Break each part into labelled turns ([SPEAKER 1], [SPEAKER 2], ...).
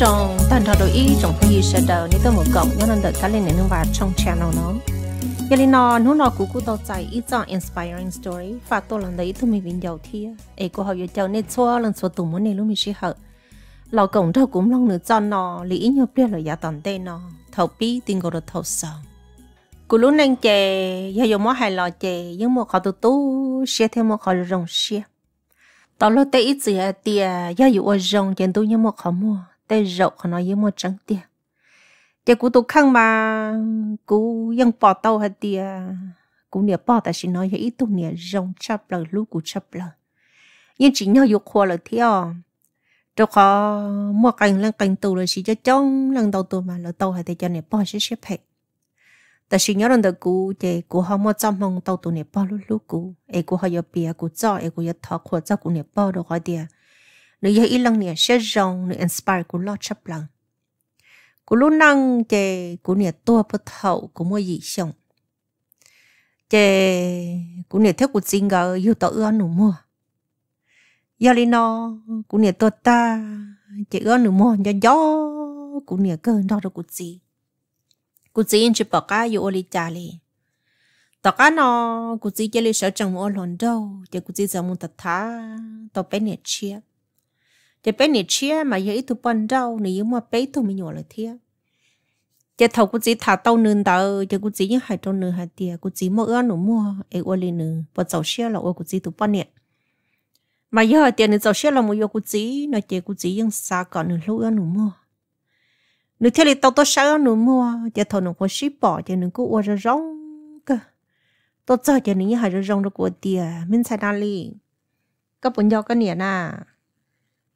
[SPEAKER 1] trong toàn thọ đối ý trong khi sẽ đầu nếu tôi muốn cộng những lần đợi các lên nền và trong channel nó giờ lên nó nó nó cũng cũng tao chạy ít trong inspiring story và tôi lần đấy tôi mới vinh điều thiê ấy cô học giờ cho nên xóa lần số tụm muốn này lúc mình sẽ học lão cổng thâu cũng long nữa cho nó lý nhớ biết là giá tận tên nó thầu bi tình của là thầu sờn cú lúc nang chè giờ dùng món hài lò chè nhưng một họ tụ tu, sẽ thêm một họ rồng xe tao lo tới ít gì à tia giờ dùng rồng chèn tu nhưng một họ mua tê rộng nó yếu một trắng tiền để cú tôi khăng mà cú ยัง bỏ tàu hả tiền cú nè bỏ ta chỉ nói vậy tôi nè rong chắp lời lú cú chắp lời nhưng chỉ nhau dục khoa là theo cho khó mua cành lên cành tù là chỉ cho trong lần đầu tù mà là tàu hả thì cho nè bỏ sẽ xếp hệ ta chỉ nhớ rằng cú chỉ cú họ mua trong mong tàu tù nè bỏ lú lú cú ấy cú họ giờ bia cú cho ấy cú giờ thọ khoa cho cú nè bỏ được hỏi tiền nếu ít lần nè sẽ rong nè inspire của lo chấp lăng. Của lúc năng chè của nè tua bất thậu của mua dị sống. Chè của nè theo của chính gỡ yêu tỏ ưa nụ mua. Giờ lý nó của nè to ta chè ưa nụ mua nhờ gió của nè cơ nó rồi của gì, cụ chỉ anh chỉ bảo cá yêu oli cha li tao cá nó cụ chỉ chơi li sợ chẳng mua lòn đâu chỉ cụ chỉ giờ muốn thật thà tao bé nè chia จะเป็นนี่เชียมาเยอะทุปันเจ้านี่ยังมาเป๊ะทุกมีหยอเลยเทียจะทกูจีถาเต้านึนเตอจะกูจียังหายเต้านึนหายเตียกูจีมัวเอื้อหนูมัวเอวลีนึนปะเจ้าเชียเราเอกูจีทุปันเนี่ยมาเยอะเตียนึนเจ้าเชียเรามัวยกูจีนเจกูจียังสาก่อนนึนลูกเอื้อหนูมัวนึนเทลิตตัวเช้าหนูมัวจะทนหนูพอชิปอจะนึนกูอวจะร้องก็ตัวเจ้าจะนึนยังหายจะร้องตะกัวเตียมินใส่นาลีก็ปุ่นยอก็เนี่ยน่ะ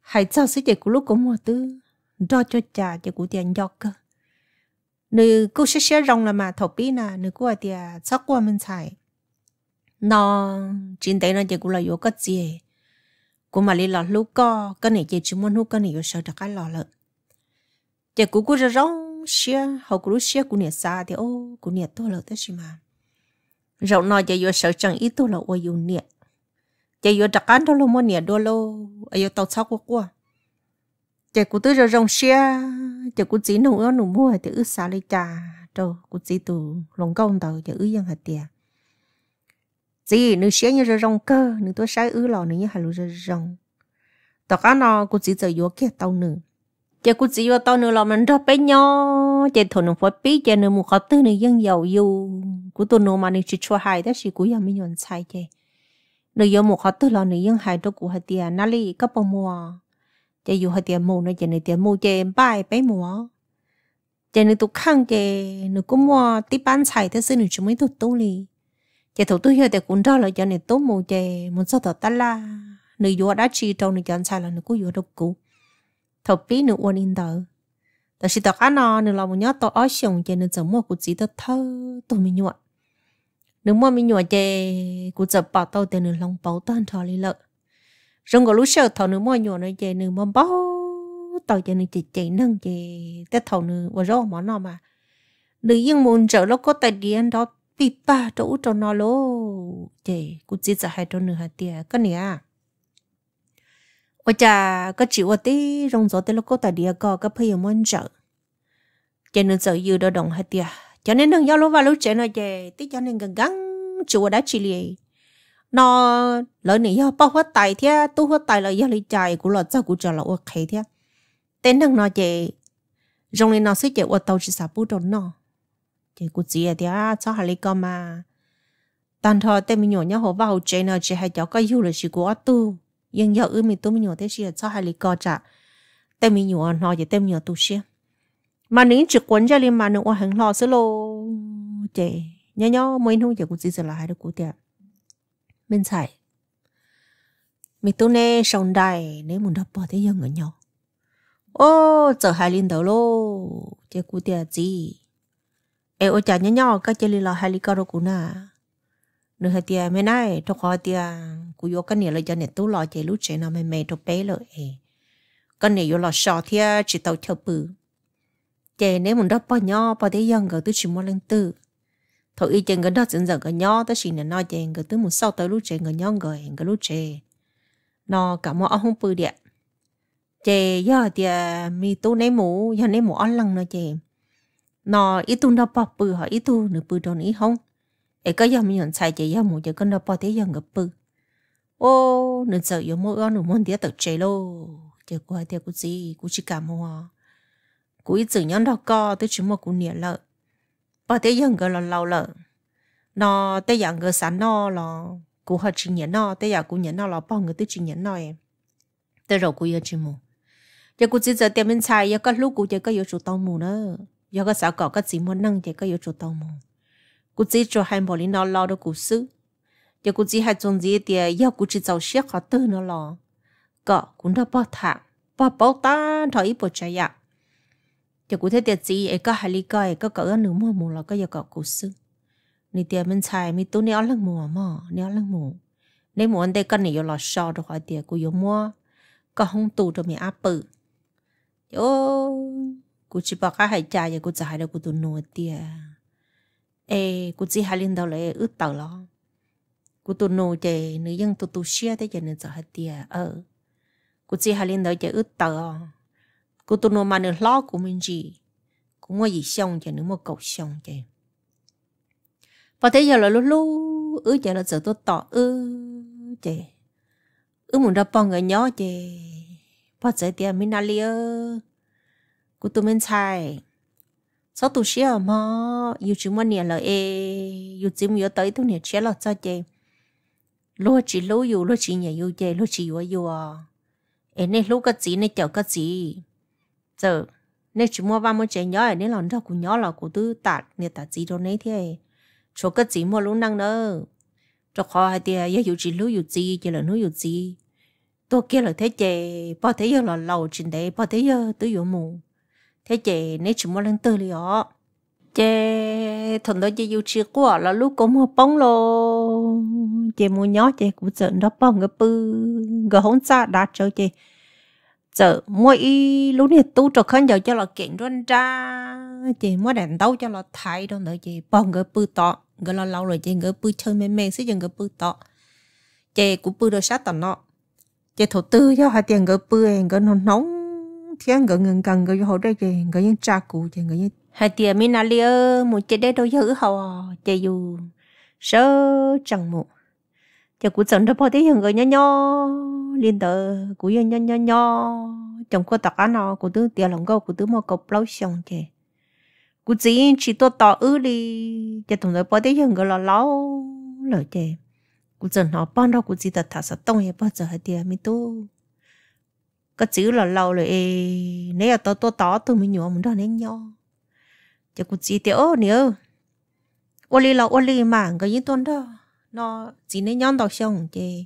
[SPEAKER 1] hãy sao sẽ chạy của lúc của mùa tư do cho cha chạy của tiền giọt cơ nữ cô sẽ sẽ rong là mà thọ bí nà nữ cô thì sắc qua mình xài nó chính tế nó chạy của là yếu cái gì cô mà đi lọ lúc co cái này chạy chỉ muốn hút cái này yếu sợ được cái lọ lợn chạy của cô ra rong xe hậu của lúc xe của nhà xa thì ô của nhà tôi là thế gì mà rộng nói chạy yếu sợ chẳng ít tôi là ôi yếu nhà chạy yếu đặc cái đó là muốn nhà đô lô ai ở tàu sau qua chè cú tư rồi rong xe chè cú chỉ nụ nó nụ mua thì ư xả lấy trà rồi cú chỉ từ lòng công tàu chè ư dân hạt tiền chỉ nữ xe như rồi rong cơ nữ tôi sai ư lò nữ như hạt lúa rồi rong tàu cá nó cú chỉ giờ yếu kia tàu nữ chè cú chỉ yếu tàu nữ lò mình ra bé nhỏ chè thổ nó phải bí chè nữ mua khó tư nữ dân giàu yêu cú tôi nô mà nữ chỉ cho hai đó chỉ cú nhà mình nhận sai chè nếu yêu một họ tôi là nếu yêu hai đứa của họ tiền nãy lì cấp bao mua chỉ dù họ tiền mua nữa chỉ nếu tiền mua chơi bài bé mua chỉ nếu tôi khăng chỉ nếu cũng mua tí bán xài thế xin nếu chúng mới tôi tu li, chỉ thủ tu hiểu để cũng đó là cho nên tôi mua chơi muốn sao tôi ta la nếu yêu đã chi trong nếu chọn xài là nếu cũng yêu được cũ thầu biết nếu uốn in tờ แต่สิตอกอันนอนึงเราไม่ยอดตัวอ้อเสียงเจนึงจะมั่วกูจีตัวเธอตัวไม่หยวด nếu mà mình nhỏ chè cụ giờ bảo tao để nửa lòng bảo tao thò lên lợ Rồi có lúc sợ thò nửa mà nhỏ nói chè nửa mà bảo tao chè nửa chè chè nâng chè tết thò nửa và rong mà nó mà nửa yên muốn trở à. lúc có tài điện đó bị ba chỗ cho nó lô chè cụ chỉ sợ hai chỗ nửa hạt tiền cái này à ở cha có chịu rong gió tới có tài điện có cái phải muốn trở chè nửa sợ yêu đó đồng hạt tiền cho nên đừng giao lưu vào lưu chơi nó về tí cho nên gần gắng chùa đã chỉ liền nó lỡ này do bao hết tài thế tu hết tài là do lý chạy của lọ cho của trò là ok thế tên đừng nó về rong lên nó sẽ chạy ô tàu chỉ sáu bút đồn nó chạy của chị thì cho hà lý con mà tàn thọ tên mình nhổ nhau hồ vào chơi nó chỉ hay cháu có yêu là chỉ của tu nhưng giờ ư mình tu mình nhổ thế chỉ cho hà lý con chả tên mình nhổ nó chỉ tên mình nhổ tu xem mà nín trực quấn cho liền mà nó hẳn lo xí lô chè nhớ nhớ mấy hôm giờ cũng chỉ là hai đứa cụ tiệt bên phải mình tôi nè sống đài nếu muốn đập bỏ thế dân ở nhau ô giờ hai linh đầu lô chè cụ tiệt gì ê ô chả nhớ nhớ các chè là hai linh cao đâu cũng à nửa hai tiệt mấy nay trong khó tiệt cái này là cho nên tôi lo chè lúc chè nào mày mày trong bé lợi cái này vô lo sợ thiệt chỉ tao theo bự chè nếu mình đó bao nhỏ bao thế dân gỡ tới chỉ mua lên tư thôi y chèn gỡ đó dần dần gỡ nhỏ tới chỉ là nói chè gỡ tới một sau tới lúc chè gỡ nhỏ gỡ hẹn gỡ lúc chè nó cả mua ông không bự địa chè giờ thì mi tu nấy mũ giờ nấy mũ ăn lăng nữa chè nó ít tu đó bao bự họ ít tu nửa bự đó nữa không ấy có giờ mình nhận sai chè giờ mũ giờ con đó bao thế dân gỡ bự ô nửa giờ giờ mua ăn nửa muốn thì tự chè lô chè qua theo cái gì cũng chỉ cảm hoa cú ít chữ nhon đó co tới chúng một cú nỉa lợ bà tới giờ người là lâu lợ nó tới giờ người sáng nó là cú họ chỉ nhớ nó tới giờ cú nhớ nó là bao người tới chỉ nhớ nó em tới rồi cú giờ chỉ mù giờ cú chỉ giờ tiệm bên xài giờ có lúc cú giờ có yếu chủ tông mù nữa giờ có sao có cái gì muốn giờ có yếu chủ tông mù cú chỉ cho hai bộ lý nó lo được cú sư giờ cú chỉ hai chồng gì thì giờ cú chỉ giàu xiết họ tư nó lo cọ cũng đã bỏ thả bỏ bao ta thôi bỏ chạy ạ cho cụ thế tiệt gì ấy có hai ly coi có cỡ nửa mùa mù là có giờ cụ sư nị tiệt mình xài mi tú nẹo lăng mùa mà nẹo lăng mùa nên muốn đây con này giờ lọt sò được hỏi tiệt cụ giờ mua có không tù được mẹ áp bự ô cụ chỉ bảo cái hai cha giờ cụ giải được cụ tụ nô tiệt ê cụ chỉ hai linh đầu lại ướt tàu lo cụ tụ nô chè nữ dân tụ tụ xia thế giờ nữ giải tiệt ờ cụ chỉ hai linh đầu chè ướt tàu cô tôi nó mà nó lo của mình gì cũng có gì xong cho nó một cầu xong cho và thế giờ là lúc lúc ứ chả là giờ tôi tỏ ư chả ứ muốn ra bong người nhỏ chả và giờ thì mình nali ơ cô tôi mình xài sau tôi xia mà yêu chúng mình nè là ê yêu chúng mình tới tôi nè chết là cho chả lúc chỉ lúc yêu lúc chỉ nhà yêu chả lúc chỉ yêu yêu à em này lúc cái gì này chả cái gì giờ nếu chỉ mua ba mươi chế nhỏ này là nó cũng nhỏ là cũng tư tạt nè tạt gì đó nấy thế chỗ cái gì mua luôn năng nữa cho khó hay thì yêu dù gì lưu dù gì chỉ là lưu dù gì tôi kia là thế chè, bao thế giờ là lâu trên đấy bao thế giờ tôi yêu mù thế chè nếu chỉ mua lần tư liền chè chế thằng đó chế yêu chỉ của là lúc có mua bông lô chè mua nhỏ chè cũng sợ nó bông cái bư cái hỗn xa đạt cho chè giờ mỗi lúc này tu cho khăn giờ cho là kiện run ra chị mỗi đàn tàu cho là thay đâu nữa chị bỏ người bự to người lo lâu rồi chị người bự chơi mềm mềm sẽ dần người bự to chị cũng bự được sát tận nọ chị thổ tư cho hai tiền người bự người nó nóng thiên người ngừng cần người hồ đây chị người những cha cụ chị người những hai tiền mina lia một chị đây đâu giữ họ chị dù sơ chẳng một chị cũng chẳng được bỏ tiếng người nhỏ nhỏ liên tờ của yên nho nho nho chồng cô tạc ăn nó của tứ tiền lòng câu của tứ mò cọc lâu xong chè của chỉ chỉ tôi tỏ ư đi chè tụng nói bao thế hơn gọi là lâu lời chè của dân họ bán đâu của chỉ tật thả sát tông hay bao giờ hay tiền mi tu cái chữ là lâu rồi nếu là tôi tôi tỏ tôi mới nhớ mình đó nên nho chè của chỉ tiểu nữa ô li là ô li mà cái gì tuần đó nó chỉ nên nhon đọc xong chè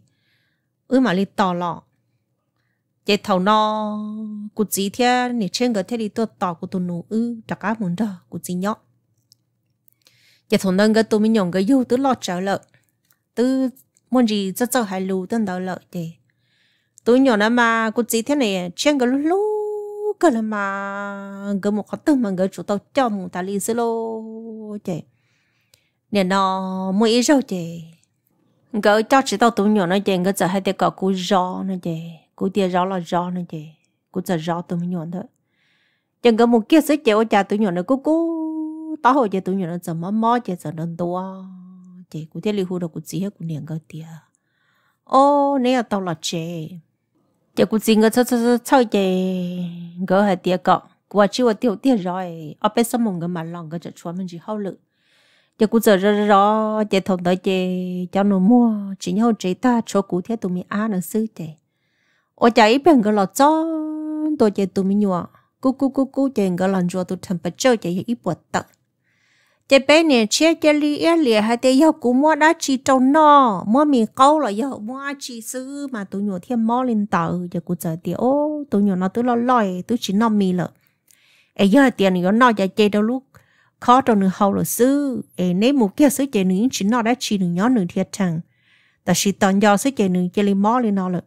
[SPEAKER 1] ư mà li tò lọ chế thầu nó cụ chỉ thế nè trên cái thế li tôi tò cụ tôi nụ ư đặc cá muốn đó cụ chỉ nhọ chế thầu cái tôi mình nhộng cái yêu tứ lo trở lợ tứ muốn gì rất rất hay lù tân đầu lợ để tôi nhỏ mà cụ chỉ thế này trên cái lú cái là mà cái một khát mà cái chủ tao cho một ta li xí lô chế nè nó mỗi rau chế gỡ cho chỉ tao tụi nhỏ nó gì ngỡ giờ hai đứa cọ cú gió nó gì cú tia gió là gió nó gì cú giờ gió tụi nhỏ đó chẳng gỡ một kia sẽ chịu nhà tụi nhỏ nó cú cú tao hồi giờ tụi nhỏ nó giờ mò mò giờ giờ nó tua chị cú tia li hú đâu cú chỉ hết cú niệm gỡ tia ô nè tao là chị chị cú chỉ ngỡ sao sao sao chị gỡ hai tia cọ chỉ chiều tiêu tia rồi ở bên sông mông gỡ mà lòng gỡ chợ chua mình chỉ hao lực giờ cũng giờ rõ rõ giờ thằng tới giờ cho nó mua chỉ nhau chỉ ta cho cụ thế tụi mình ăn nó sư thế ở chả bên cái lọ cho tôi giờ tụi mình nhua cú cú cú cú giờ cái lần rồi tụi thằng bắt chơi giờ ít bớt tận giờ bé này chia giờ li ít e li hai tay giờ cũng mua đã chỉ trong nó mua mì câu là giờ mua chỉ sư mà tụi nhua thêm mua lên tàu giờ cũng giờ thì ô tụi nhua nó tụi lo lòi tụi chỉ nó mì lợ ấy giờ tiền nó nó giờ chơi đâu lúc khó trong nửa hậu rồi sư ê nấy một kia sư chế nửa chỉ nó đã chỉ nửa nhỏ nửa thiệt thằng ta chỉ tận do sư chế nửa chế lên mỏ lên nó rồi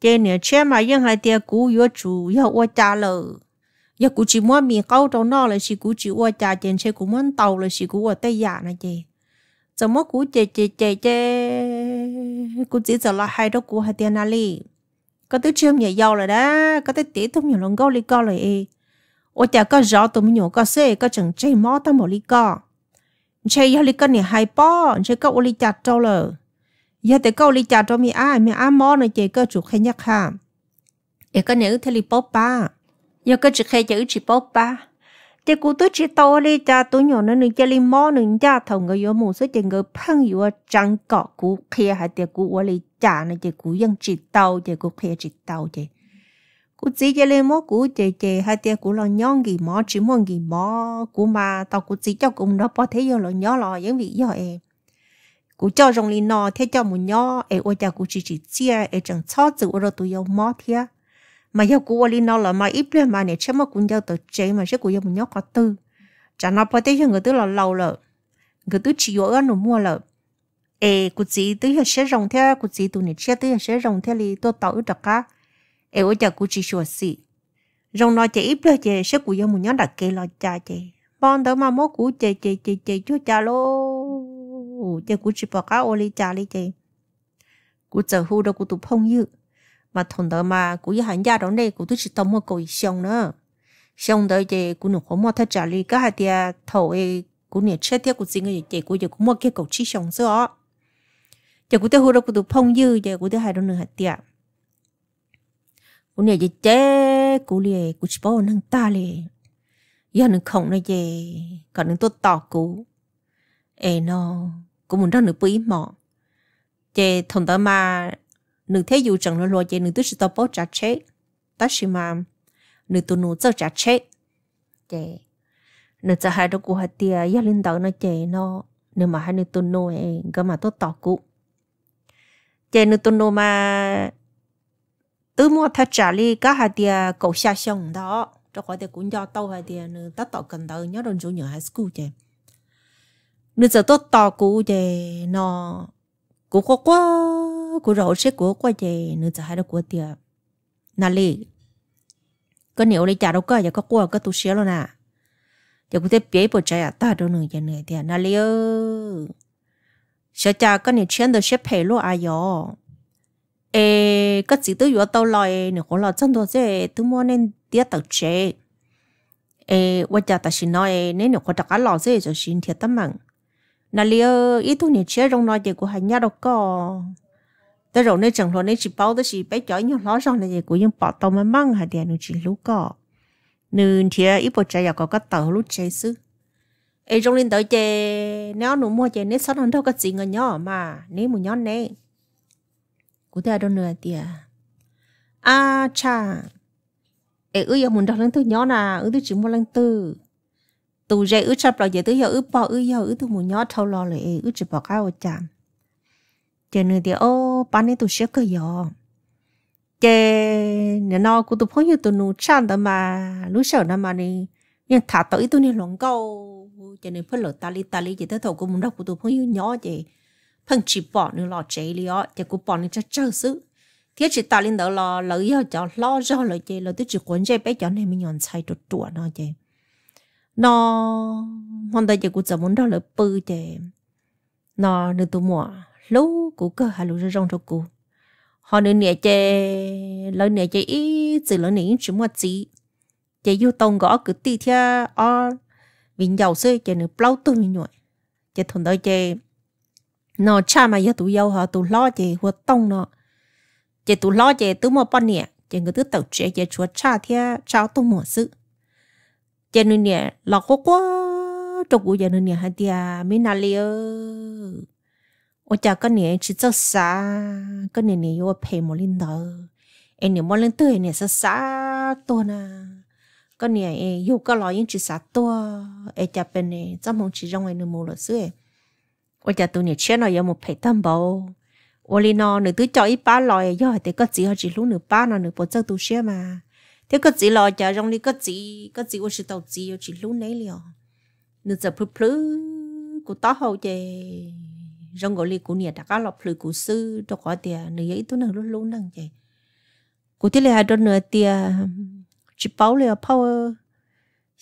[SPEAKER 1] chế nửa chế mà yên hai tia cũ yếu chủ yếu quá cha lợ yếu cũ chỉ mua miệng câu trong nó là chỉ cũ chỉ quá cha chế chế cũ muốn tàu là chỉ cũ ở tây giả này chế giờ mỗi cũ chế chế chế chế cũ chỉ giờ là hai đó cũ hai tia nali có tới chưa nhảy giàu rồi đó có tới tỉ thông nhiều lần gấu li gấu rồi 我掉个绕都没有个事，个整这毛都没理个。这要理个你害怕，这个我理解着了。要得个理解着没爱没爱毛呢，这个就很热哈。一个人他理包吧，一个只开就只包吧。这古都知道哩，家都有那人家哩毛人家同个有某些这个朋友张搞古开还得古我理解呢，这古人知道，这古开知道的。这 cú chỉ cho lên mỏ cú chè chè hai tia cú lo nhon gì mỏ chỉ muốn gì mỏ cú mà tao cú chỉ cho cùng nó bỏ thế giờ lo nhỏ lo những vị do em cú cho rong lên nọ thế cho một nhỏ em ôi cha cú chỉ chỉ chia em chẳng cho chữ rồi tụi yêu mỏ thế mà yêu cú lên nọ là mà ít lên mà này chém mà cú yêu tao chế mà sẽ cú yêu một nhỏ có tư chả nó bỏ thế giờ người tư là lâu rồi người tư chỉ vô ăn nó mua rồi em cú chỉ tôi hiện sẽ rong thế cú chỉ tụi này sẽ tư hiện sẽ rong thế thì tôi tao ít được cả ê ô chả cú chỉ sửa xì rong nói chè ít lơ chè sẽ cú yêu một nhóm đặc kê lo cha chè bọn đó mà mốt cú chè chè chè chè cho cha lô chè cú chỉ bỏ cá ô li cha li chè cú chờ hú đâu cú tụ phong như mà thằng đó mà cú yêu hàng gia đó này cú tụ chỉ tao mua cồi xong nữa xong đó chè cú nụ khó mua trả li cái hạt tia thầu ấy cú nè chết theo cú xin người chè cú giờ cú mua cái cầu chỉ xong rồi chè cú tao hú đâu cú tụ phong như chè cú tao hai đâu nữa hạt tia cô này chế cô lìa cô chỉ bảo nâng ta lìa giờ nâng không nói gì còn nâng tốt tỏ cô ê nó cô muốn đang nửa bữa mọ chế thằng ta mà nâng thế dù chẳng nó lo chế nâng tôi sẽ tao bảo trả chế ta chỉ mà nâng tôi nô cho trả chế chế nâng cho hai đứa cô hai tia giờ lên đầu nó chế nó nâng mà hai nâng tôi nô ê e, cái mà tốt tỏ cô chế nâng tôi nô mà ở mua thật trả li các hạt địa cầu xa xong đó cho khỏi địa cũng do tàu hai địa nữa tất tàu cần tàu nhớ đồng chủ nhớ high school chứ nữa giờ tốt tàu cũ chứ nó cũ khó quá cũ rồi sẽ cũ quá chứ nữa giờ hai đứa của địa nà lì, có nếu li trả đâu có giờ có qua có tu sửa luôn à, giờ cũng thấy bé bộ trái à ta đâu nữa giờ nữa thì nà lì, ơi sợ cha có nhiều chuyện đâu sẽ phải lo ai ê cái tôi vừa tao lại nữa có là chân tôi sẽ tôi muốn nên tiếc tao chế ê vợ cha ta xin nói nên nữa có đặt cái lò sẽ cho thiệt tâm mừng nà liệu ý tôi trong nói gì của hai nhà đâu có tới rồi nên chẳng rồi nên chỉ bảo tới chỉ bé chó nhau ló rằng là gì của tao mà măng hay để nó chỉ lúc có nên thiệt ít bộ trái có cái tàu lúc chế xứ ê trong linh tới chế nếu nó mua chế nên sao đâu có gì người nhỏ mà nếu muốn nhỏ này cú ta đâu nữa tiệt à cha ê ư giờ muốn đọc lần thứ nhỏ nà ư thứ chỉ một lần thứ từ dậy ư chập lại giờ thứ giờ ư bỏ ư giờ ư thứ muốn nhỏ thâu lo lại ư chỉ bỏ cao chạm chờ nữa tiệt ô bán này tôi xếp cơ giờ chê nè nó cũng tôi phong như tôi nụ chan đó mà lúc sau đó mà đi nhưng thả tới tôi nên lòng câu cho nên phải lỡ ta li ta li chỉ tới thầu cũng muốn đọc của tôi phong như nhỏ chị phần chỉ bỏ nó lo chế li ó thì cũng bỏ nó cho chơi sự thế chỉ ta lên đó lo lỡ yêu cho lo cho lời chơi lo tôi chỉ quấn chơi bé cho này mình nhọn sai tụt tụa nó chơi nó hôm nay chỉ cũng chỉ muốn đó là bự chơi nó nữa tôi mua lú cũng cơ hà lú ra rong cho cô họ nữa nè chơi lỡ nè chơi ít chỉ lỡ nè chỉ mua chỉ chơi yêu tông gõ cứ tì theo ở vì giàu xơi chơi nữa bao tôi nhồi chơi thằng đó chơi nó cha mà giờ tụi yêu họ tụi lo chị hoạt tông nó chị tụi lo chị tụi mà bọn nè chị người tụi tàu chị chị chúa cha thia cháu tụi mọi sự chị nuôi nè lo khó quá trong cuộc giờ nuôi nè hai tia mấy nà liu, ở cha cái nè chỉ cho xa cái nè nè yêu phải một linh đó em nè một linh tuổi nè xa xa tôi nè cái nè yêu cái lo yên chỉ xa tôi em cha bên nè trong mong chỉ trong ngày nè mùa là xưa 我家都你吃了有没陪伴不？我哩呢，你都叫一把来，要得个子还是路你把呢？你不走都些嘛？得个子来家让你个子个子我是到子要去路哪了？你这噗噗，我打好的，让我哩姑娘大家老噗姑事都搞的，你也都能路路能的。我这里还多呢的，只包了泡。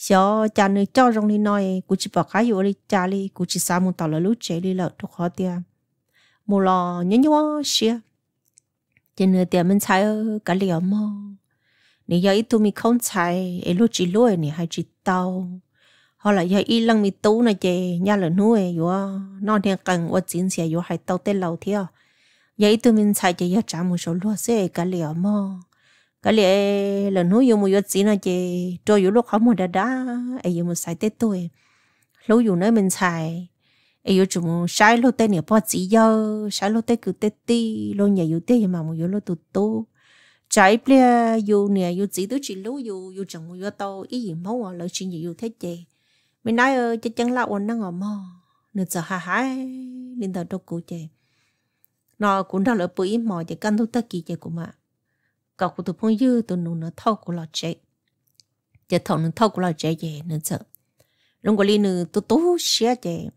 [SPEAKER 1] xó cha nơi cho rong đi nói cụ chỉ bảo cái gì đi đi cụ chỉ sao muốn tao là lúc chế đi lợt thuộc họ tia mù lò nhớ nhớ xia chỉ nửa tiền mình sai cả liều mò nè giờ ít tụi mình không sai ấy lúc chỉ lối nè chỉ tao họ là giờ ít lăng mình tú này chè nhà nuôi yo nó thì cần vật chính xia yo tao tên lâu thiệt giờ ít tụi mình sai chè giờ trả một số lúa sẽ cả liều mò cái lẽ là núi vô một chút chỉ nó chị cho vô lúc không mua đá đá, ai vô mua xài tết tôi lúc vô nơi mình xài ai vô chúng sai lúc tết nhiều bao chỉ giờ, sai lúc tết cứ tết đi, lúc nhà vô tết mà mua vô lúc tụt tu trái bia vô nhà vô chỉ tôi chỉ lúc vô vô chồng mua vô tàu ý gì máu ở à, lỡ chuyện gì vô thế chị mình nói ơi chắc chắn là ổn năng ở mò nên giờ hà hà nên tao đâu cụ chị nó cũng đâu là bữa ít mò chị căn thu tất kỳ chị của mà 搞骨头朋友都弄能透过了这，这透能透过了这也能走。如果你呢都都写的，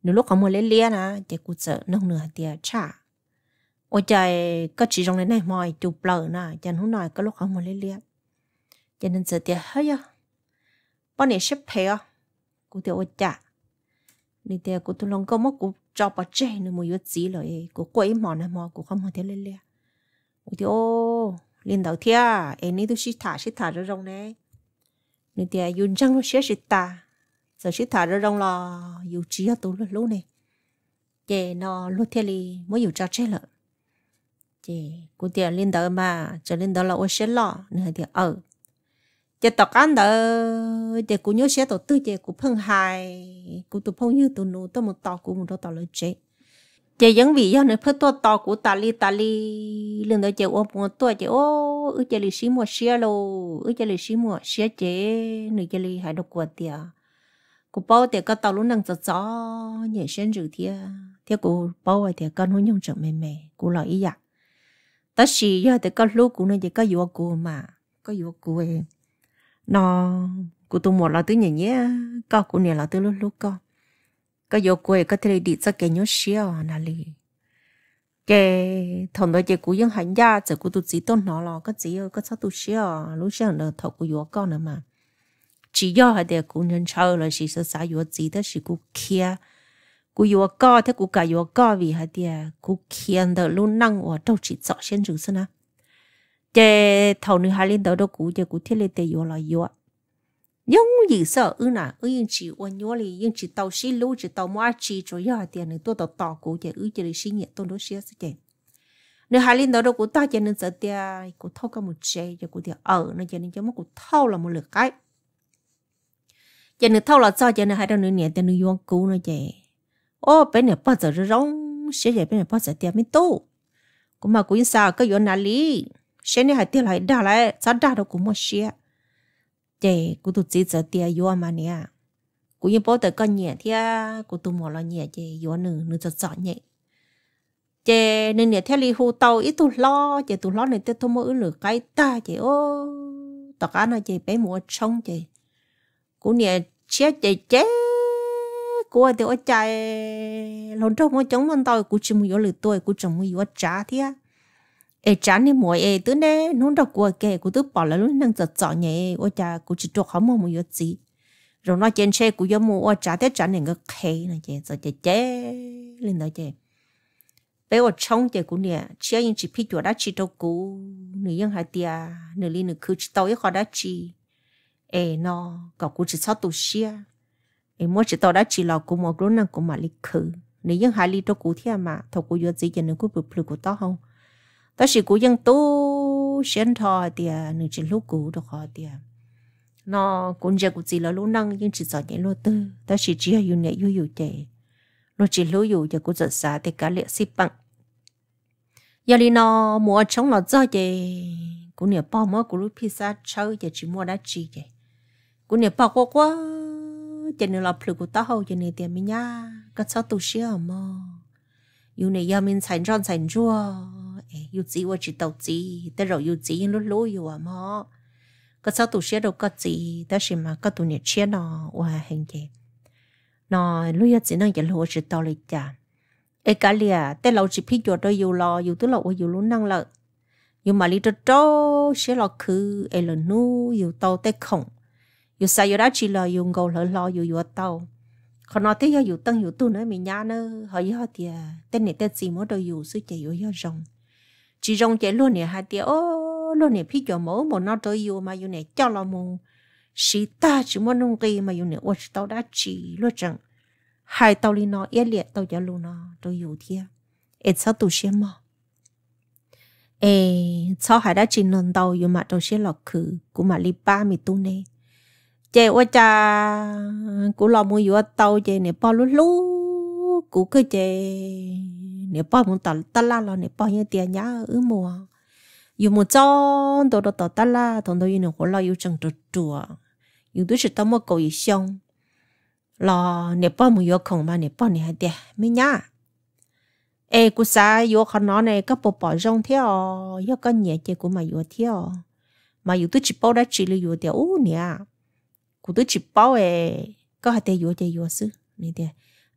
[SPEAKER 1] 你如果没来练啦，这骨折弄能点差。我在各其中的那么就不了呢，然后呢，各路还没来练，也能走点哎呀，帮你失陪啊，骨头我家，你的骨头龙哥么骨找不着，你没有资了，骨贵嘛那么骨还没得来练。ôi thì ô liên đầu thia em đi tu sĩ thả sĩ thả ra rong nè nên thì yun chăng nó sẽ sĩ ta giờ sĩ thả ra rong là yêu trí ở tu lúc nè chị nó lúc thia li mới yêu cho chết lợn chị cô thì lên đó mà cho lên đó là ô sẽ lo nên thì ở ờ. chị tao cán đó chị cô nhớ sẽ tao tư chị cô phong hài cô tụ phong như tụ nụ tao một tao cô một tao lời chết chị vẫn vì do nữa phải to to của ta li ta li lần đó chị ôm một tuổi chị ô ở chị lì xí mua xe lô ở chị lì xí mua xe chế nữ chị lì hãy đọc quạt tiệt cô bao tiệt cái tàu luôn năng gió gió nhảy sen rượu thiệt thiệt cô bao ấy tiệt con hôn nhung chậm mềm mềm cô lo ý vậy. tất xì do tiệt con lúc cô nói chị có yêu cô mà có yêu cô em nó cô tôi một là tứ nhảy nhé có cô nè là tứ lúc lúc con có vô quê có thể đi cho cái nhớ xíu nà lì cái thằng đó chỉ cú những hành gia chỉ cú tụt chỉ tôn nó lo có chỉ có sao tụt xíu lúc xíu nó thầu cú vô con nữa mà chỉ do hai đứa cú nhân chơi là chỉ số sao vô chỉ đó chỉ cú kia cú vô con thế cú cả vô con vì hai đứa cú kia đó luôn năng ở đâu chỉ sợ xem chữ xí na cái thằng nữ hai linh đó đó cú chỉ cú thiết lập để vô là vô giống gì sợ ư nà ư yên chỉ ôn nhớ li yên chỉ tàu xí lú chỉ tàu mua chỉ cho ya tiền nên tôi tàu tàu cũ chỉ ư chỉ xí nhẹ tôi đối xí sẽ chạy nếu hai linh đó đâu của ta cho nên sợ tia của thâu cả một chế cho của tia ở nó cho nên cho mất của thâu là một lượt cái cho nên thâu là sao cho nên hai đâu nữa nhẹ tiền nữa yuan cũ nó chạy ô bên này bao giờ rồi rong sẽ chạy bên này bao giờ tia mới tu cũng mà cũng sao cái yuan nào lý sẽ này hai tia lại đa lại sao đa đâu cũng mất xí chị cô tụt chỉ giờ tiền yo mà nè à. cô như bố tới con nhẹ thì à, cô tụt mò lo nhẹ chị yo nữ nữ cho chọn nhẹ chị nên nhẹ theo li hồ tàu ít tụt lo chị tụt lo này tết tôi mỗi lửa cái ta chị ô tất cả nó chị bé mua xong chị cô nhẹ chết chị chết cô ở thì ở chạy lon trong một chống mình tàu cô chỉ mua yo lửa tuổi cô chỉ mua yo trả thì ê chán nên mua ê tớ nè nón đọc của kệ của tớ bỏ là luôn nâng giật giỏ nhẹ ô cha của chỉ trộn hóm mua một ít gì rồi nói trên xe của yếm mua ô cha, thế chán nên cái khay này chè giờ chè chè lên đó chè bây giờ trong chè của nè chỉ anh chỉ phi chuột đã chỉ đâu cũ nửa yên hai tia nửa li nửa cứ chỉ tàu ấy khó đã chỉ ê nó cậu của chỉ sao tụ xia ê mua chỉ tàu đã chỉ lò của một lúc nâng của mà li khử nửa yên hai li đâu cũ thế mà thầu của yếm gì chè nửa của bự bự của tao không ta chỉ cố dân tu xem thọ thì nên chỉ lúc cũ được họ thì nó cũng giờ cũng chỉ là lúc năng nhưng chỉ sợ những lúc tư ta chỉ chỉ hay nhẹ yêu yêu chạy nó chỉ lúc yêu giờ cũng giật xa thì cả liệt xịp bằng giờ thì nó mua trong là do gì cũng nhớ bao mua cũng lúc pizza chơi giờ chỉ mua đã chỉ vậy cũng nhớ bao quá quá giờ nữa là phải của tao hậu giờ này tiền mình nhá cái sao tu sửa mà yêu này giờ mình sành rong sành rua yêu chỉ và chỉ đầu chỉ ta rồi yêu chỉ lúc lối yêu à mà có sao tụ xe đâu có chỉ ta xem mà có tụ nhiệt xe nó qua hành thế nó lúc yêu chỉ nó chỉ lối chỉ đầu lại chả ê cả lìa ta lâu chỉ phi cho đôi yêu lo yêu tức lâu yêu lúc năng lợi yêu mà lý cho cho xe lo khứ ê lần nu yêu tàu ta không yêu sao yêu đã chỉ là yêu ngầu lỡ lo yêu yêu tàu họ nói thế giờ dù tân dù tu nữa mình nhá nữa họ giờ thì tên này tên gì mỗi đâu yêu suy chạy yêu giờ rồng chỉ rong chạy luôn nè hai tiếng ô luôn nè phi cho mổ mà nó tới yêu mà yêu nè cho là mù sĩ ta chỉ muốn nung kỳ mà yêu nè ôi tao đã chỉ luôn chẳng hai tao đi nó yên liệt tao cho luôn nó tôi yêu thiệt ít sao tụi xem mà ê sao hai đã chỉ nâng tao yêu mà tao sẽ lọc khử của mà li ba mi tu nè chị ôi cha của lo mua yêu tao chị nè bao lú lú của cái chị nếu bao muốn tao tao la lo nếu bao nhiêu tiền nhá ở mùa dù một trong đồ đồ tao tao la thằng tôi nó khó lo yêu chẳng được chùa dù tôi chỉ tao mua cầu ý xong lo nếu bao muốn yêu không mà nếu bao nếu hai tiền mấy nhá ê cú sa yêu khó này các bộ bỏ rong theo yêu cái nhẹ chơi của mà yêu theo mà dù tôi chỉ bao đã chỉ là yêu theo ô nè cú tôi chỉ bao ê có hai yêu chơi yêu sư nè tiền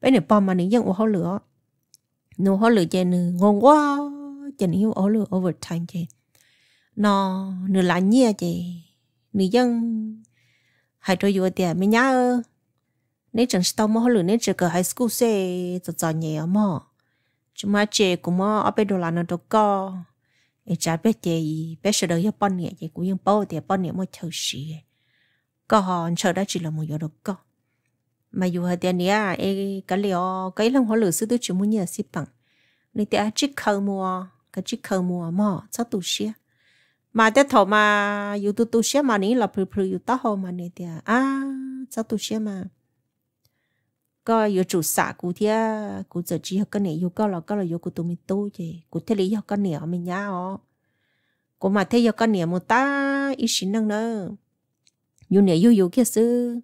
[SPEAKER 1] bé này bom mà những dân ô hô lửa nụ hô lửa trên ngon quá trên hiếu ô lửa overtime trên nó nửa là nhia chị nửa dân hai trôi vừa tiền mình nhá ơ nên chẳng sao mà hồi nên chỉ có high school xe cho cho nhẹ mà chúng mà chị cũng mà ở bên đồ là nó đồ co ấy chả biết chị biết sợ đời bọn nhẹ chị cũng ยัง bao tiền bọn nhẹ mà chờ xí có hòn sợ đó chỉ là một giờ đồ co mà dù hạt tiền nia e cái liều cái lòng họ lửa sư tôi chỉ muốn nhờ xí bằng nên tiếc chỉ khâu mua cái chỉ khâu mua mò cho tu sĩ mà tiếc thọ mà dù tu tu sĩ mà ní là phù phù dù ta hồ mà này tiếc à cho tu sĩ mà có dù chủ xã cụ thia cụ giờ chỉ cái này dù có là có là dù cụ tụi mình tu gì cụ thế lý do cái này mình nhá ó cụ mà thế do cái này một ta ít xin năng nữa dù này dù dù kia sư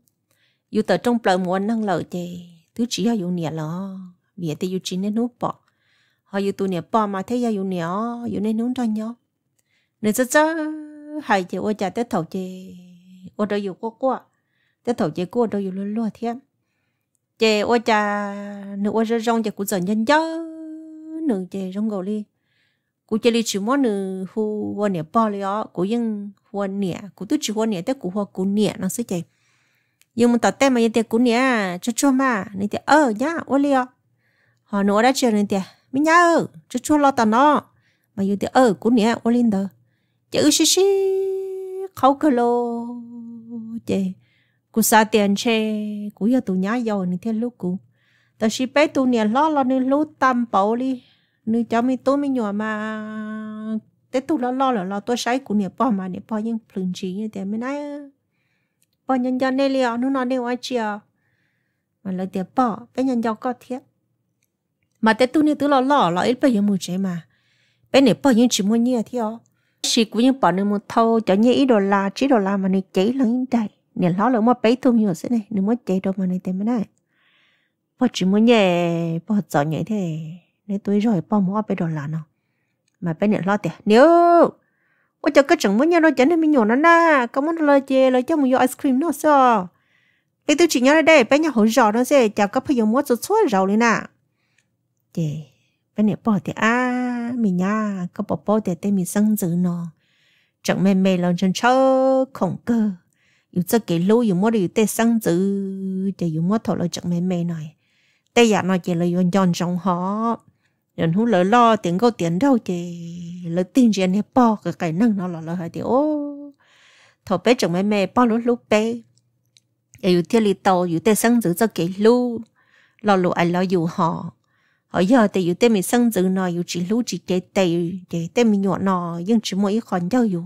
[SPEAKER 1] dù tờ trong bờ mùa năng lợi thì thứ chỉ là dù nè lo nè thì dù chỉ nên nút bỏ họ dù tu nè bỏ mà thấy dù nè dù nên nút cho nhau nên rất rất hay chị ôi chả tết thầu chị ôi đâu dù có quá tết thầu chị cô đâu dù luôn luôn thêm chị ôi chả nữ ôi rất rong chị cũng giờ nhân nhớ nửa chị rong gầu đi cú chơi chỉ muốn nữ hu hu nè bỏ liền cú nhưng hu nè cú tu chỉ hu nè tết cú hu cú nè nó sẽ chạy dùng một tờ tem mà yên tiền cún nè cho cho mà nên tiền ờ nhá ô liu họ nữa đã chơi nên tiền mình nhá ờ cho cho lo tờ nó mà yên tiền ờ cún nè ô linh tờ chữ xí xí khâu cơ lô chị cú xa tiền chê cú giờ tụ nhá giàu nên tiền lúc cú tờ xí bé tụ nè lo lo nên lúc tam bảo đi nên cháu mình tụ mình nhỏ mà tết tụ lo lo là lo tôi sấy cún nè bỏ mà nè bỏ những phun chỉ như tiền mình nói bỏ nhân dân này liệu nó nói đều ai chưa mà lời tiền bỏ bên nhân dân có thiết mà Tết tu này tứ lò lò lò ít bây giờ mua chế mà bên này bỏ những chỉ mua nhiều thì ó chỉ cũng những bỏ nên mua thâu cho nhẹ ít đồ là chỉ đồ là mà này chế lớn đại nè lò lò mà bấy tu nhiều thế này nếu muốn chế đồ mà này tiền mà này bỏ chỉ mua nhẹ bỏ cho nhẹ thế nên tôi rồi bỏ mua bấy đồ là nó mà bên này lo tiền nếu có cho cái chẳng muốn nhau nó chén thì mình nhổ nó na có muốn lời chê lời cho mình vô ice cream nữa sao để tôi chỉ nhớ đây bé nhà hồi giò nó sẽ chào các phải dùng mua chút chút rau lên nè chê bé này bỏ thì à mình nha có bỏ bỏ thì tên mình sân dữ nó chẳng mềm mềm lòng chân chớ khổng cơ dù cho cái lô dù mua được tên sân dữ thì dù mua thổ lời chẳng mềm mềm này tay giả nói chỉ là yon yon trong họ nhân hú lỡ lo tiền câu tiền đâu chị lỡ tiền gì anh bỏ cái cái năng nó là lỡ hai ô thọ bé chồng mẹ mẹ bỏ lũ lũ bé ở yêu thiên tàu yêu tê sang giữ cho kỹ lũ lo lũ ai lo yêu họ họ giờ thì yêu tê mình sang giữ nó yêu chỉ lũ chỉ chạy tê chạy tê mình nhọ nó nhưng chỉ mỗi còn nhau yêu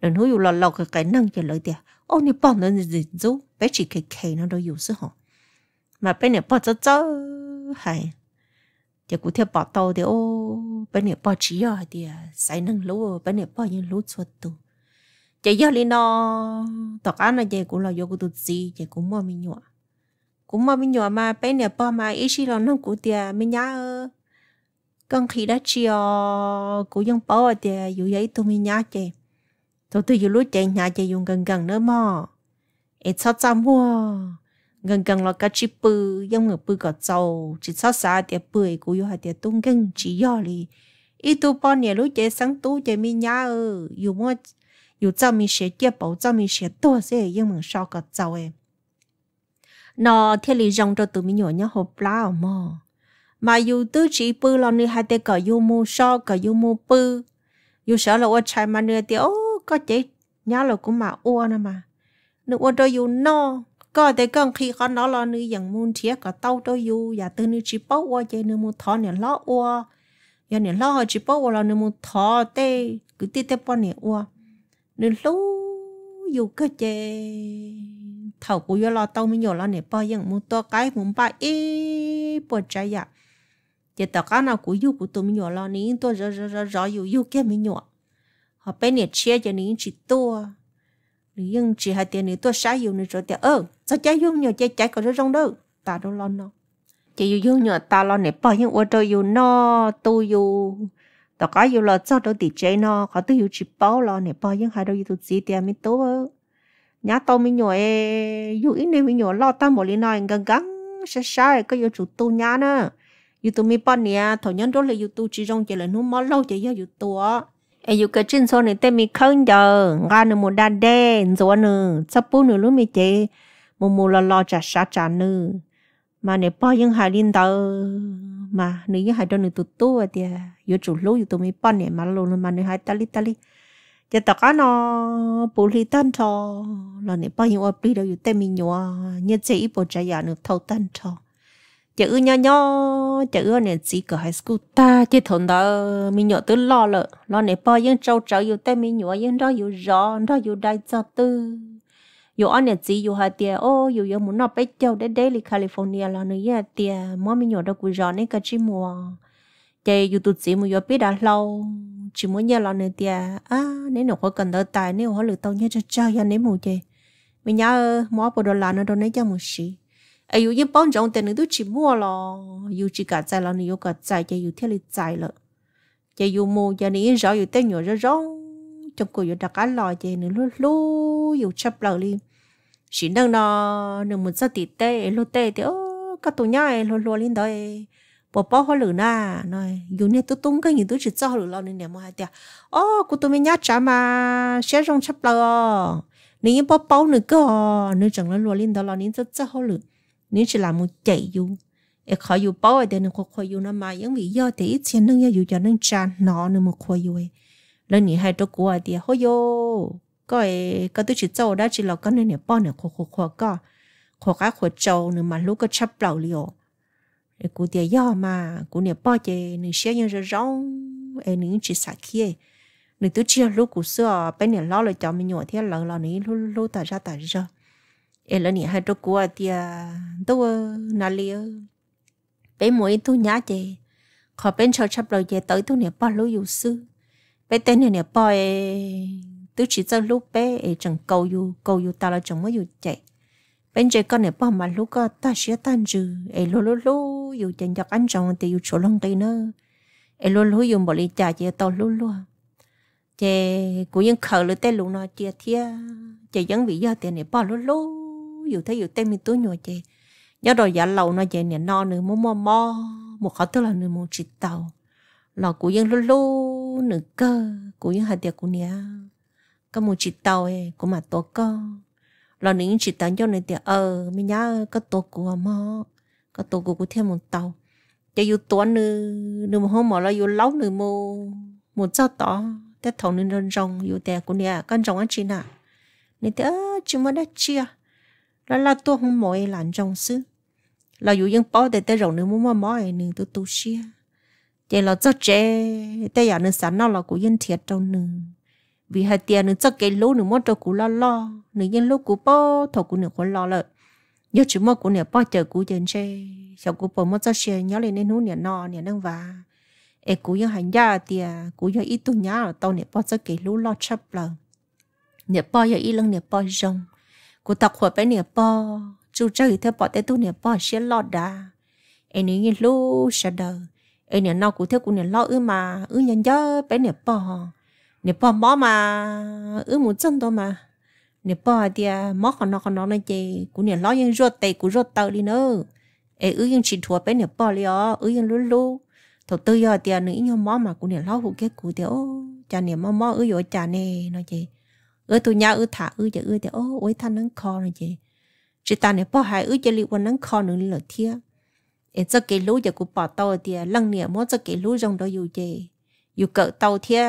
[SPEAKER 1] lần hú yêu lo cái cái năng chị lỡ ô nè bỏ nó gì dữ bé chỉ cái cái nó đâu yêu sức họ mà bé nè bỏ cho cho hay giờ cụ theo bỏ tàu thì ô bên này bỏ chỉ à thì à, sai nâng lúa à, bên này bỏ những lúa chuột tù giờ giờ lên nó tọt ăn là giờ cũng là do cụ tụt gì giờ cũng mua mình nhọ cũng mua mình nhọ mà bên này bỏ mà ít khi là nó cụ thì à, mình nhá con khi đã chiều ờ, cụ dân bỏ thì dù vậy tôi mình nhá chị tôi tôi dù lúa chạy nhà chị dùng gần gần nữa mà ít sao sao mua gần gần là cái chỉ bự giống người bự có dầu chỉ sáu sáu tiệt bự cũng có hai tiệt tung gần chỉ do li ít tu bao nhiêu lúc chơi sáng tu chơi mi nhá ơ dù mua dù cho mi sẽ chơi bảo cho mi sẽ tua sẽ nhưng mà sao có dầu em nó thiên lý rong cho tụi mi nhỏ nhá hộp lá ở mò mà dù tứ chỉ bự là nơi hai tiệt có dù mua sao có dù mua bự dù sợ là ô chạy mà nơi tiệt ô có chơi nhá là cũng mà ô nè mà nếu ô cho dù no ก็แต่ก็คือเขาเนาะเราเนื้ออย่างมูนเทียก็เต้าตัวอยู่อย่าตื่นนึกจีบว่าเจนึกมูท้อเนี่ยล้ออ้วอย่าเนี่ยล้อจีบว่าเรานึกมูท้อเต้กูตีเต้ปอนเนี่ยอ้วนึกรู้อยู่ก็เจเท่ากูยอรอเต้าไม่หยดแล้วเนี่ยปอยังมูตัวไกลหมุนไปเอ๊ปวดใจอ่ะจะต่อการเอากูอยู่กูตัวไม่หยดแล้วนี้ตัวรอรอรออยู่อยู่แก่ไม่หยดเขาไปเนี่ยเชียร์จะนี้จีตัว nếu nhưng chỉ hai tiền nếu tôi sai dùng nữa rồi thì ơ ờ, sao trái dùng nhiều trái trái có rất rong đâu ta đâu lo nó chỉ dùng dùng nhiều ta lo này bao nhiêu ô tô dùng nó tôi dùng tao có dùng là cho đâu tiền chơi nó có tôi dùng chỉ bao lo này bao nhiêu hai đâu dùng gì tiền mới tốt nhà tao mới nhỏ ấy dùng ít này mới nhỏ lo tao một lần nào gần gần sẽ sai có dùng chủ tu nhà nữa dùng tôi mới bao nè thầu nhân đó là dùng tôi chỉ rong chỉ là nó mất lâu chỉ do dùng tôi ai yêu cái chân số này tên mi không giờ ngã nữa một đa đe rồi nữa sắp bún nữa lúc mi chị mù mù lo lo chả sát chả nữa mà này bao những hai linh tờ mà nè những hai đôi nè tụt tu à tiệt yêu chủ lúc yêu tụi mi bao nè mà luôn mà nè hai tali tali giờ tao cá nó bù li tan cho là nè bao những ô bì đâu yêu tên mi nhua nhớ chị bộ trái nhà nữa thâu tan cho chữ nho nho chữ này chỉ có high school ta chứ thằng đó mình nhỏ tới lo lợ lo này bao những trâu trâu yêu tay mình nhỏ những đó yêu rõ đó yêu đại cho tư yêu anh này chỉ yêu hai tia ô yêu yêu muốn nó bé châu đến đây California là nơi nhà tia mỗi mình nhỏ đâu cũng rõ nên cả chỉ mùa chạy yêu tụt chỉ mùa yêu biết đã lâu chỉ muốn nhà là nơi tia à nếu nó có cần đỡ tài nếu họ lựa tao nhớ cho cho nhà nếu mùa chơi, mình nhớ mỗi bộ đồ là nó đâu nấy cho một xí ai yêu yên bóng tên nữa chỉ mua lo yêu chỉ cả trái lo này cả trái chỉ yêu thiết lý trái lo chỉ yêu mua giờ này rõ yêu tên nhỏ rõ rõ trong cô yêu đặc án lo chỉ nữa lú lú yêu chấp lo đi chỉ đang nó nửa một tít tê lú tê thì ô các tụi nhai lú lú lên đấy bỏ bỏ hoa lửa nà, nói dù nè tôi tung cái gì tôi chỉ cho hoa lửa lo nên nè mua hai tia ô cô tôi mới nhát chả mà sẽ rong chấp lo nếu bỏ bỏ nữa cơ nếu chẳng là lúa lên đó lo nên rất cho hoa lửa nếu chỉ là một chạy dù e khó dù bao ở đây nên khó dù nó mà vì do thì ít tiền nâng dù cho nâng tràn nó một khó dù lần này hai chỗ của ở đây hôi yo có có tôi chỉ châu đó chỉ là có nên bao nè khó khó khó có khó cả khó châu mà lúc có chấp lầu liều e cụ địa mà cụ nè bao chơi nên xe nhân rồi rong e nên chỉ sạc kia nên tôi lúc cụ xưa bên nè lo lại cho mình nhỏ thế lỡ lỡ nên lúc lúc ta ra ta ra ê là nị hai trâu cua thì đâu à, ờ, nà liu bé mỗi tu nhá chị bên cho chấp rồi về tới tu nè bao lối yêu sư bé tên nè nè bao tôi chỉ cho lúc bé ấy chẳng yêu cầu yêu ta là chẳng mới yêu chạy bên chơi con này bao mà lúc có ta sẽ tan trừ ấy lô lô lô yêu chẳng cho anh chồng thì yêu chỗ lông nữa ấy lô lô yêu bỏ đi trả chị tao lô lô chị cũng những khờ lứa tên lúc nó chị thia chị vẫn bị do tiền này bao lô lô dù thấy dù tên mình tôi nhỏ chị nhớ rồi giả lầu nó chị nè no nữa mò mò mò một khó tức là nửa một chỉ tàu lò của dân lô lô nửa cơ của dân hạt tiệc của nè có một chỉ tàu ấy của mà tổ cơ lò nửa chỉ tàu cho này tiệc ờ mình nhá có tổ của mò có tổ của của thêm một tàu cho dù tổ nửa nửa một hôm mà là dù lâu nửa một một sao tỏ tết thầu nên rong dù tiệc của nè con rong ăn chi nè nên tiệc chỉ mới đã chia là là tôi không mỗi làm trong sư là dù những bao để tới rộng nữa muốn mà mỗi nữa tôi tu sĩ chỉ là cho trẻ tới giờ nữa sáng nó là của dân thiệt trong nữa vì hai tiền nữa cho cái lỗ nữa mất cho cụ lo lo nữa dân lỗ cụ bao thọ cụ nữa còn lo lợ giờ chỉ mất cụ nữa bao chờ cụ dân chơi sau cụ bỏ mất cho xe nhớ lên nên hú nữa nọ nữa nâng và ê cụ dân hành gia tiền cụ dân ít tu nhá tao nữa bao cho cái lỗ lo chấp lợ nữa bao giờ ít lần nữa bao rong cô tao khỏi bé nè bò chú chơi thì bò tay tu nè bò sẽ lo đà anh ấy nhìn lú sợ đờ anh ấy nói cũng theo cũng nè lo ư mà ư nhân nhớ bé nè bò nè bò mỏ mà ư muốn chân thôi mà nè bò thì à, mỏ còn nó còn nó này chị cũng nè lo nhưng ruột tay cũng ruột tao đi nữa em ư yên chỉ thua bé nè bò lió ư yên lú lú thầu tư giờ thì anh à, ấy nhau mỏ mà cũng nè lo hụt cái cụ thì ô cha nè mỏ mỏ ư rồi cha nè nó chị ở tu nhau ở thả ở giờ ở thì ô ôi thà nắng khó rồi chị chỉ ta này bỏ hai ở giờ li quan nắng khó nữa là thiệt em cho cái lúa giờ cũng bỏ tàu thì à, lăng nè mỗi cho cái lúa trong đó dù gì dù cỡ tàu thiệt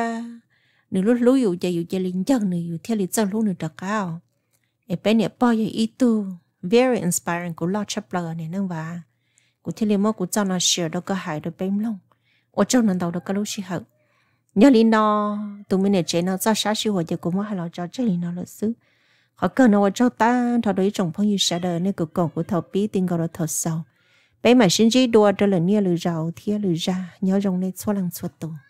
[SPEAKER 1] nếu lúa lúa dù gì dù gì linh chân nữa dù thiệt linh chân lúa nữa đặc cao em bé này bỏ giờ ít tu very inspiring của lo chấp lờ này nâng vả của thiệt linh mỗi của cho nó sửa đó cái hại được bém lông ở trong nền đầu đó cái lúa chỉ hậu nhớ linh nó tụi mình để chế nó cho sáng siêu giờ cũng hay là cho chế linh nó là xứ họ cần nó cho ta thọ đối trong phong như sẽ đời nên cực cổ của thọ bí tin gọi là thọ sau, bé mà sinh chỉ đua trở lại nia lừa rào thia lừa ra nhớ rồng nên xóa lăng xóa tùng